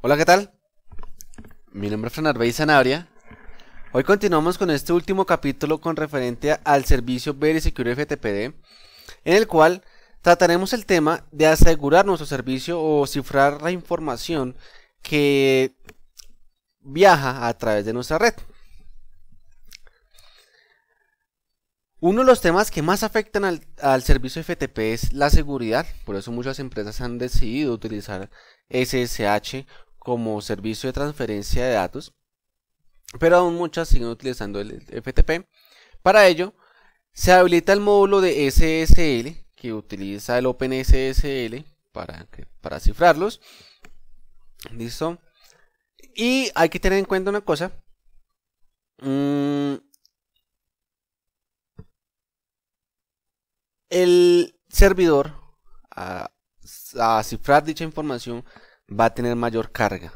Hola, ¿qué tal? Mi nombre es Fran Arbey Sanabria. Hoy continuamos con este último capítulo con referente al servicio Very Secure FTPD, en el cual trataremos el tema de asegurar nuestro servicio o cifrar la información que viaja a través de nuestra red. Uno de los temas que más afectan al, servicio FTP es la seguridad, por eso muchas empresas han decidido utilizar SSH como servicio de transferencia de datos, pero aún muchas siguen utilizando el FTP. Para ello, se habilita el módulo de SSL que utiliza el OpenSSL para, para cifrarlos. Listo. Y hay que tener en cuenta una cosa. Mm, el servidor a cifrar dicha información va a tener mayor carga,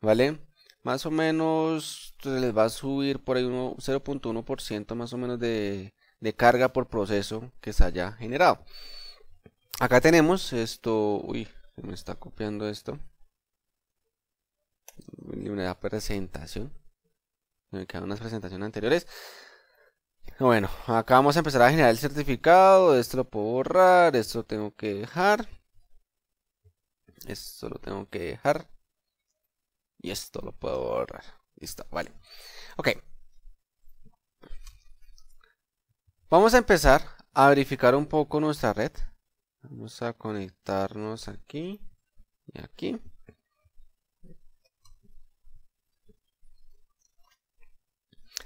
¿vale? Más o menos pues, les va a subir por ahí 0.1% más o menos de, carga por proceso que se haya generado. Acá tenemos esto, uy, me está copiando esto. Una presentación. Me quedan unas presentaciones anteriores. Bueno, acá vamos a empezar a generar el certificado. Esto lo puedo borrar, esto lo tengo que dejar. Esto lo tengo que dejar. Y esto lo puedo borrar. Listo, vale. Ok. Vamos a empezar a verificar un poco nuestra red. Vamos a conectarnos aquí y aquí.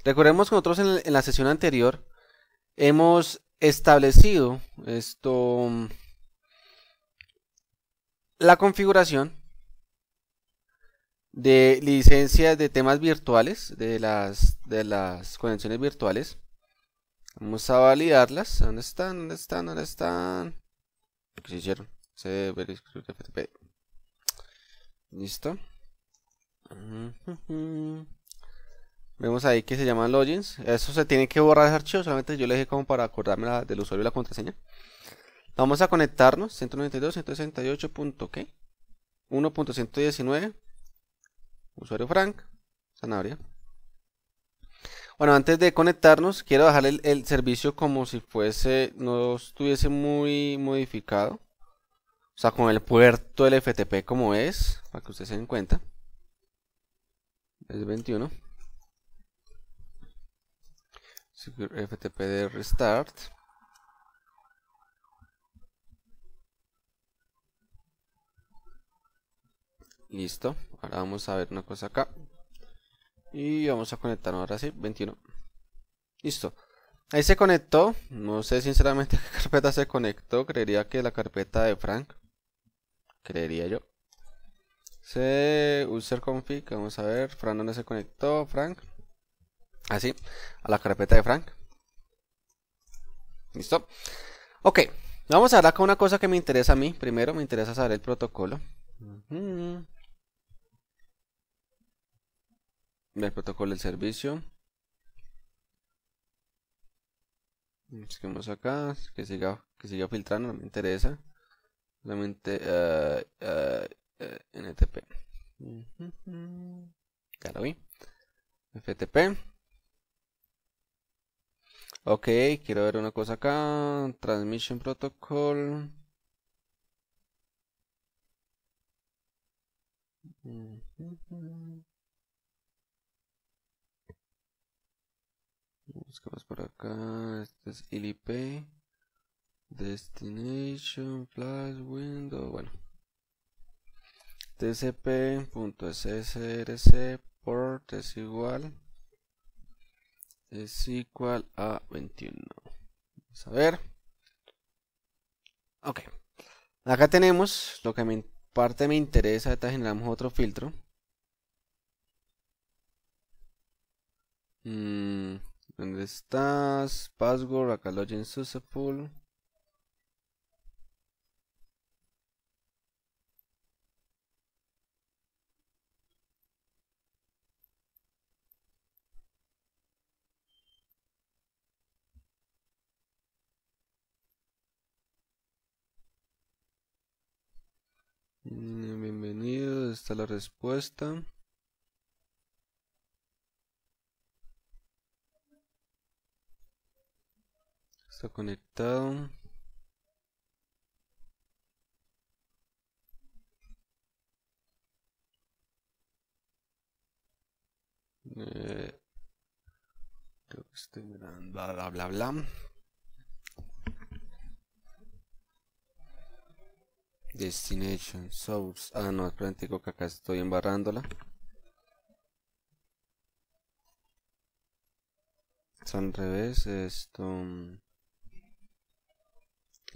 Recordemos que nosotros en, en la sesión anterior hemos establecido esto la configuración de licencias de temas virtuales, de las, de las conexiones virtuales. Vamos a validarlas. ¿Dónde están? ¿Dónde están? ¿Dónde están? ¿Qué se hicieron? Listo. Vemos ahí que se llaman logins. Eso se tiene que borrar los archivo. Solamente yo le dije como para acordarme del usuario y la contraseña. Vamos a conectarnos. 1.119. Usuario Frank. Sanabria. Bueno, antes de conectarnos, quiero dejar el, el, servicio como si fuese, no estuviese muy modificado. O sea, con el puerto del FTP como es, para que ustedes se den cuenta. Es 21. FTP de restart. Listo. Ahora vamos a ver una cosa acá. Y vamos a conectar ahora sí. 21. Listo. Ahí se conectó. No sé sinceramente qué carpeta se conectó. Creería que la carpeta de Frank. Creería yo. Se user config. Vamos a ver. Frank dónde se conectó. Frank. Así. Ah, a la carpeta de Frank. Listo. Ok. Vamos a hablar acá una cosa que me interesa a mí. Primero me interesa saber el protocolo. el protocolo del servicio. acá, que siga, que siga filtrando, no me interesa. Solamente eh, eh, eh, NTP. Ya lo vi. FTP. Ok, quiero ver una cosa acá. Transmission Protocol. por acá. Este es ILIP. Destination, Flash, Window. Bueno. TCP.ssrc port es igual. Es igual a 21. Vamos a ver. Ok. Acá tenemos lo que me, parte me interesa. Ahorita generamos otro filtro. mmm ¿Dónde estás? Password, acá su sepul. Mm, bienvenido, está la respuesta. conectado. Eh, creo que estoy mirando. Bla, bla, bla, bla. Destination, Source. Ah, no, espérate, que acá estoy embarrándola. son al revés, esto. Mm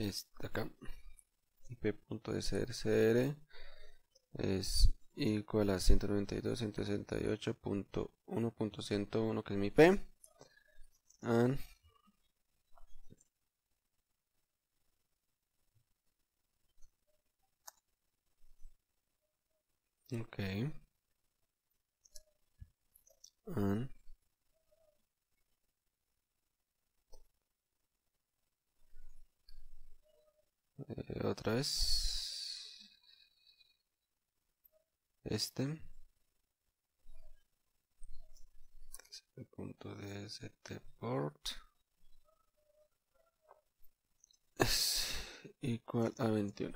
está acá ip punto es igual a ciento noventa y dos ciento sesenta y ocho punto uno punto ciento uno que es mi ip otra vez. Este. este punto de este port es igual a 21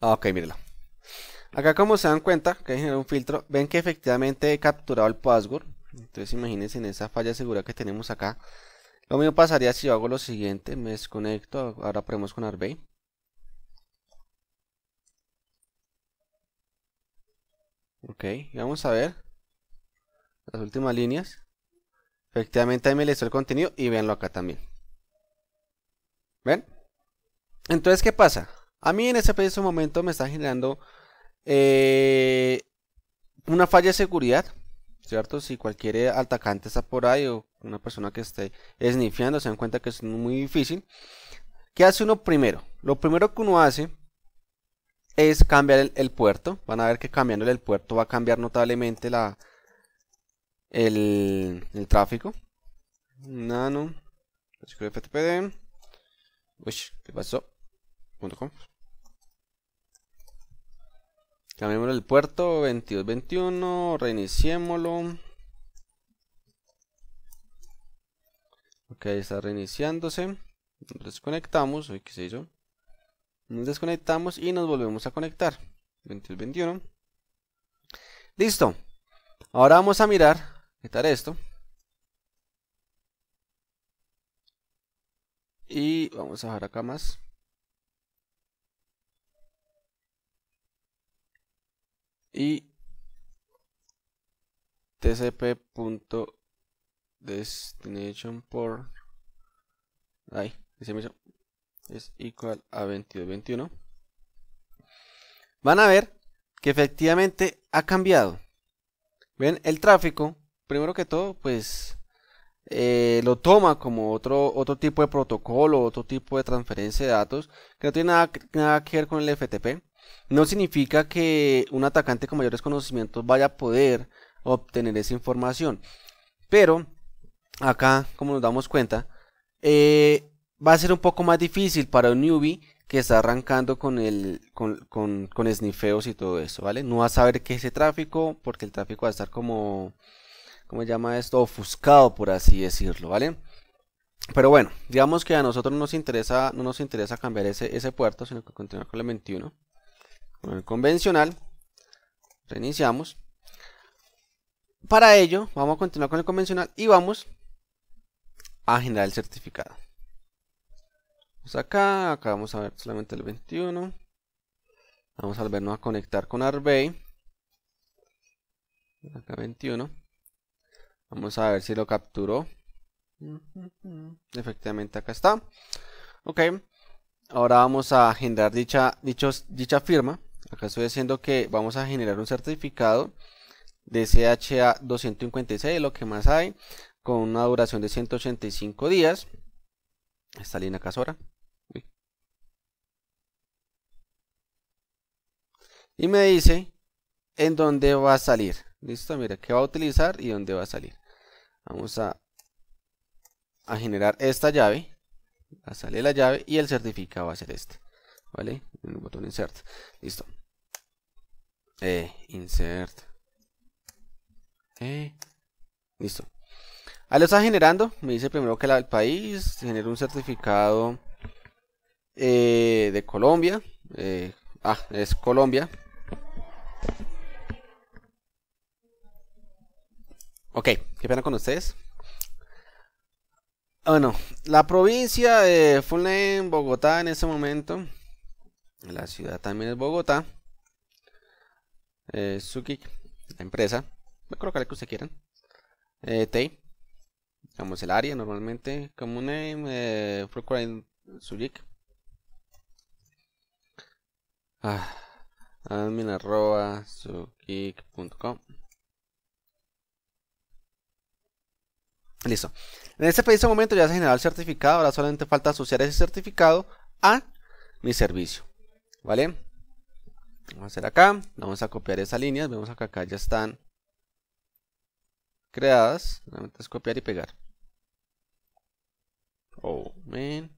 ah, ok mírenlo acá como se dan cuenta que hay un filtro ven que efectivamente he capturado el password entonces imagínense en esa falla segura que tenemos acá lo mismo pasaría si yo hago lo siguiente, me desconecto, ahora ponemos con Arvey. Ok, vamos a ver las últimas líneas. Efectivamente ahí me listó el contenido y véanlo acá también. ¿Ven? Entonces, ¿qué pasa? A mí en ese momento me está generando eh, una falla de seguridad, ¿cierto? Si cualquier atacante está por ahí o una persona que esté esnifiando se dan cuenta que es muy difícil. ¿Qué hace uno primero? Lo primero que uno hace es cambiar el, puerto. Van a ver que cambiándole el puerto va a cambiar notablemente la, el, el tráfico. Nano. FTPD. Uy, ¿qué pasó? .com. el puerto 2221. Reiniciémoslo. Ok, está reiniciándose. Desconectamos. ¿qué se hizo? Nos desconectamos y nos volvemos a conectar. 2021. Listo. Ahora vamos a mirar. Quitar esto. Y vamos a dejar acá más. Y tcp.com destination por ahí es igual a 2221 van a ver que efectivamente ha cambiado ven el tráfico primero que todo pues eh, lo toma como otro, otro tipo de protocolo, otro tipo de transferencia de datos que no tiene nada, que ver con el FTP. No significa que un atacante con mayores conocimientos vaya a poder obtener esa información, pero acá, como nos damos cuenta, eh, va a ser un poco más difícil para un newbie que está arrancando con, el, con, con, snifeos y todo eso, ¿vale? No va a saber qué es ese tráfico, porque el tráfico va a estar como, ¿cómo se llama esto? Ofuscado, por así decirlo, ¿vale? Pero bueno, digamos que a nosotros nos interesa, no nos interesa cambiar ese, puerto, sino que continuar con el 21. Con el convencional, reiniciamos. Para ello, vamos a continuar con el convencional y vamos a generar el certificado. Vamos acá, acá vamos a ver solamente el 21. Vamos a volvernos a conectar con Arvey. Acá 21. Vamos a ver si lo capturó. Efectivamente acá está. Ok. Ahora vamos a generar dicha, dichos, dicha firma. Acá estoy diciendo que vamos a generar un certificado de CHA 256, lo que más hay con una duración de 185 días. Esta línea casora. Y me dice en dónde va a salir. Listo, mira, qué va a utilizar y dónde va a salir. Vamos a, a generar esta llave. Va a salir la llave y el certificado va a ser este. ¿Vale? En el botón insert. Listo. Eh, insert. Eh, listo. Ahí lo está generando. Me dice primero que el país. Genera un certificado eh, de Colombia. Eh, ah, es Colombia. Ok, qué pena con ustedes. Ah, bueno, la provincia de full name, Bogotá en ese momento. La ciudad también es Bogotá. Eh, Suki, la empresa. Voy a colocarle que ustedes quieran. Eh, el área normalmente, como name, eh, frequent ah, admin arroba Listo. En este preciso momento ya se generó el certificado, ahora solamente falta asociar ese certificado a mi servicio. ¿Vale? Vamos a hacer acá, vamos a copiar esas líneas, vemos acá, acá ya están creadas, solamente es copiar y pegar. Oh, man.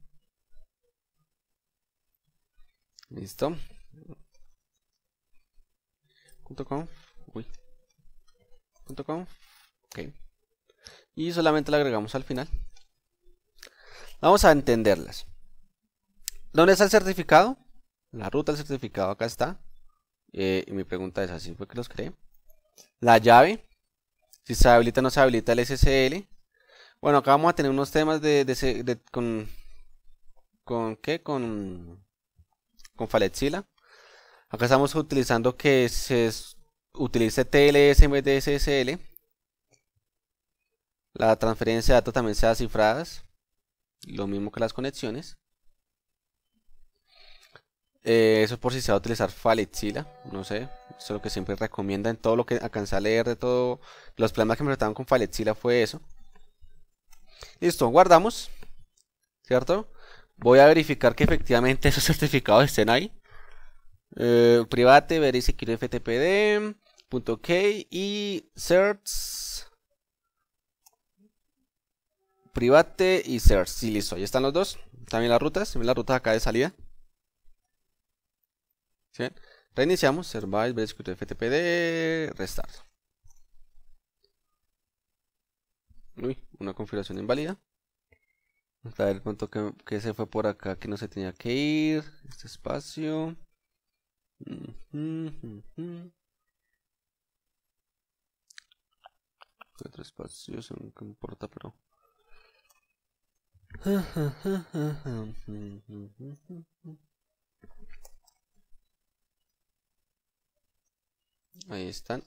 Listo. Punto .com. Uy. .com. Ok. Y solamente la agregamos al final. Vamos a entenderlas. ¿Dónde está el certificado? La ruta del certificado acá está. Eh, y mi pregunta es, ¿así fue que los creé? La llave. Si se habilita o no se habilita el SSL. Bueno, acá vamos a tener unos temas de, con, con qué, con, con Falexila. Acá estamos utilizando que se utilice TLS en vez de SSL. La transferencia de datos también sea cifradas, lo mismo que las conexiones. Eh, eso es por si se va a utilizar Falexila, no sé, eso es lo que siempre recomienda en todo lo que alcancé a leer de todo. Los problemas que me trataban con Falexila fue eso. Listo, guardamos. ¿Cierto? Voy a verificar que efectivamente esos certificados estén ahí. Eh, private, verificar ftpd, punto y certs. Private y certs. Sí, listo. Ahí están los dos. También las rutas. También ruta rutas acá de salida. Reiniciamos. Service, verificar restart. Uy, una configuración inválida. Vamos a ver cuánto que, se fue por acá, que no se tenía que ir. Este espacio. Otro espacio, eso no importa, pero... Ahí están.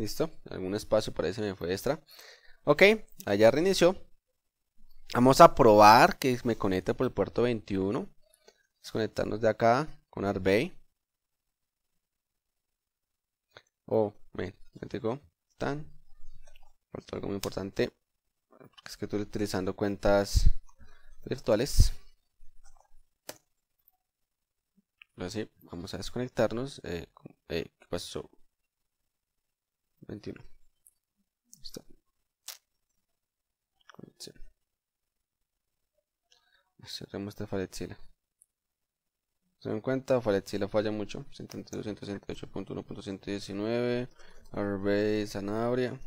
listo, algún espacio parece me fue extra. Ok, allá reinició. Vamos a probar que me conecte por el puerto 21. Desconectarnos de acá con Arbey. Oh, me tengo tan. algo muy importante. Es que estoy utilizando cuentas virtuales. así vamos a desconectarnos. Eh, eh, ¿Qué pasó? 21. Está. esta faletilla Se dan cuenta, Falexila falla mucho. 168.1.119. rb Sanabria.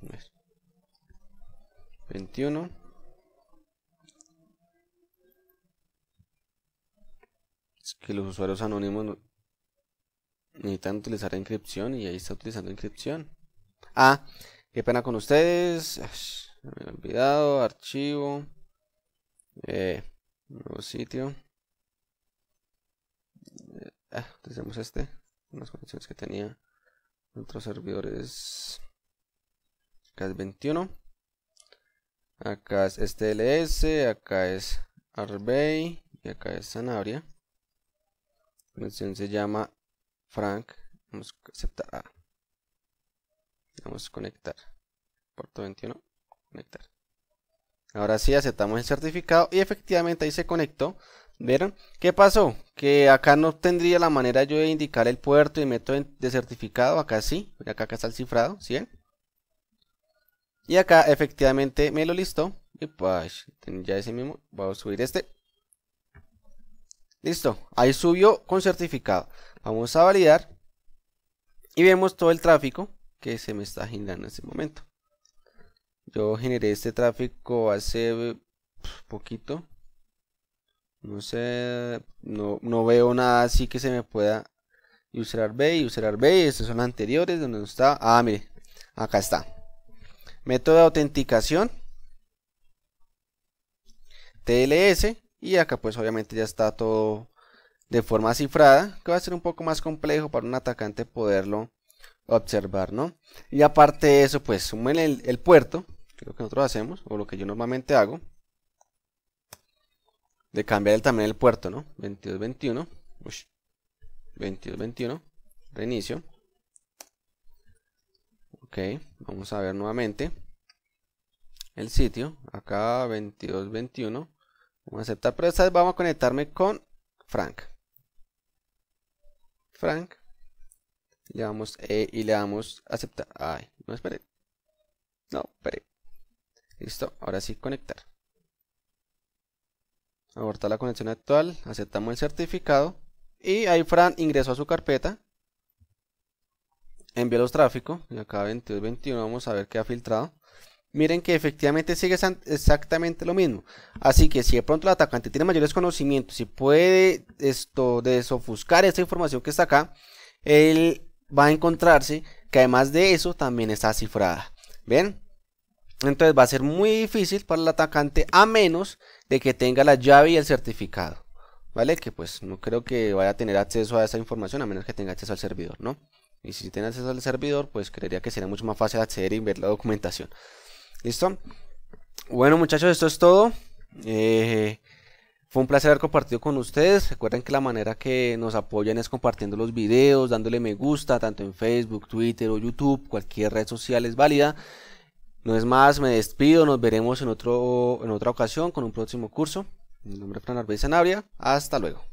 21. Pues. Es que los usuarios anónimos necesitan utilizar la inscripción y ahí está utilizando inscripción Ah, qué pena con ustedes. me he olvidado. Archivo. Eh, nuevo sitio. Eh, ah, este. Unas conexiones que tenía otros servidores. Acá es 21. Acá es STLS. Acá es Arbey. Y acá es Sanabria. La conexión se llama Frank. Vamos a aceptar. Ah, Vamos a conectar. Puerto 21. Conectar. Ahora sí aceptamos el certificado y efectivamente ahí se conectó. ¿Vieron? ¿Qué pasó? Que acá no tendría la manera yo de indicar el puerto y meto método de certificado. Acá sí. acá, acá está el cifrado. ¿Sí? Y acá efectivamente me lo listó. Y pues ya ese mismo. Vamos a subir este. Listo. Ahí subió con certificado. Vamos a validar. Y vemos todo el tráfico que se me está generando en este momento. Yo generé este tráfico hace poquito. No sé, no, veo nada así que se me pueda user y usar B, estos son anteriores donde no está, ah mire, acá está método de autenticación TLS y acá pues obviamente ya está todo de forma cifrada que va a ser un poco más complejo para un atacante poderlo observar, ¿no? Y aparte de eso, pues sumen el, puerto, que lo que nosotros hacemos, o lo que yo normalmente hago, de cambiar el puerto ¿no? puerto, ¿no? 2221, 2221, reinicio. Ok, vamos a ver nuevamente el sitio, acá 2221, vamos a aceptar, pero esta vez vamos a conectarme con Frank. Frank, le damos E y le damos aceptar. Ay, no, espere. No, espere. Listo, ahora sí, conectar. Abortar la conexión actual, aceptamos el certificado. Y ahí Fran ingresó a su carpeta. Envió los tráficos. Y acá 2221 vamos a ver qué ha filtrado miren que efectivamente sigue exactamente lo mismo. Así que si de pronto el atacante tiene mayores conocimientos y puede esto desofuscar esta información que está acá, él va a encontrarse que además de eso también está cifrada. ¿Ven? Entonces va a ser muy difícil para el atacante a menos de que tenga la llave y el certificado. ¿Vale? Que pues no creo que vaya a tener acceso a esa información a menos que tenga acceso al servidor, ¿no? Y si tiene acceso al servidor, pues creería que sería mucho más fácil acceder y ver la documentación. ¿Listo? Bueno muchachos, esto es todo. Eh, fue un placer haber compartido con ustedes. Recuerden que la manera que nos apoyan es compartiendo los videos, dándole me gusta, tanto en Facebook, Twitter o YouTube, cualquier red social es válida. No es más, me despido, nos veremos en, otro, en otra ocasión con un próximo curso. Mi nombre es Fran Arbey hasta luego.